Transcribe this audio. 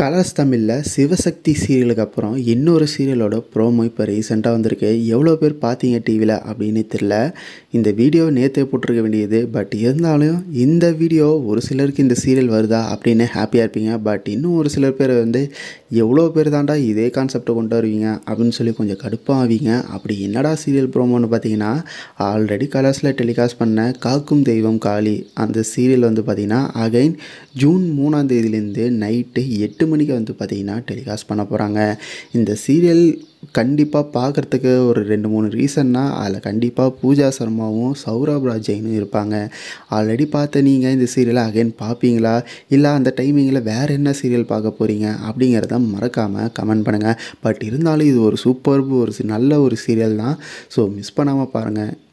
colours தமிழில் சிவசக்தி சீரியலுக்கு அப்புறம் இன்னொரு சீரியலோட ப்ரோமோ இப்போ ரீசெண்டாக வந்திருக்கு எவ்வளோ பேர் பார்த்தீங்க டிவியில் அப்படின்னு தெரில இந்த வீடியோ நேற்றே போட்டிருக்க வேண்டியது பட் இருந்தாலும் இந்த வீடியோ ஒரு சிலருக்கு இந்த சீரியல் வருதா அப்படின்னு ஹாப்பியாக இருப்பீங்க பட் இன்னும் ஒரு சிலர் பேர் வந்து எவ்வளோ பேர் தாண்டா இதே கான்செப்டை கொண்டு வருவீங்க அப்படின்னு சொல்லி கொஞ்சம் கடுப்பாவீங்க அப்படி என்னடா சீரியல் ப்ரோமோன்னு பார்த்தீங்கன்னா ஆல்ரெடி கலர்ஸில் டெலிகாஸ்ட் பண்ண காக்கும் தெய்வம் காளி அந்த சீரியல் வந்து பார்த்திங்கன்னா அகைன் ஜூன் மூணாம் தேதியிலேருந்து நைட்டு எட்டு மணிக்கு வந்து பார்த்திங்கன்னா டெலிகாஸ்ட் பண்ண போகிறாங்க இந்த சீரியல் கண்டிப்பாக பார்க்குறதுக்கு ஒரு ரெண்டு மூணு ரீசன்னா அதில் கண்டிப்பாக பூஜா சர்மாவும் சௌரப் ராஜைனும் இருப்பாங்க ஆல்ரெடி பார்த்த நீங்கள் இந்த சீரியலை அகைன் பார்ப்பீங்களா இல்லை அந்த டைமிங்கில் வேறு என்ன சீரியல் பார்க்க போகிறீங்க அப்படிங்கிறத மறக்காமல் கமெண்ட் பண்ணுங்கள் பட் இருந்தாலும் இது ஒரு சூப்பர்பு ஒரு நல்ல ஒரு சீரியல் தான் ஸோ மிஸ் பண்ணாமல் பாருங்கள்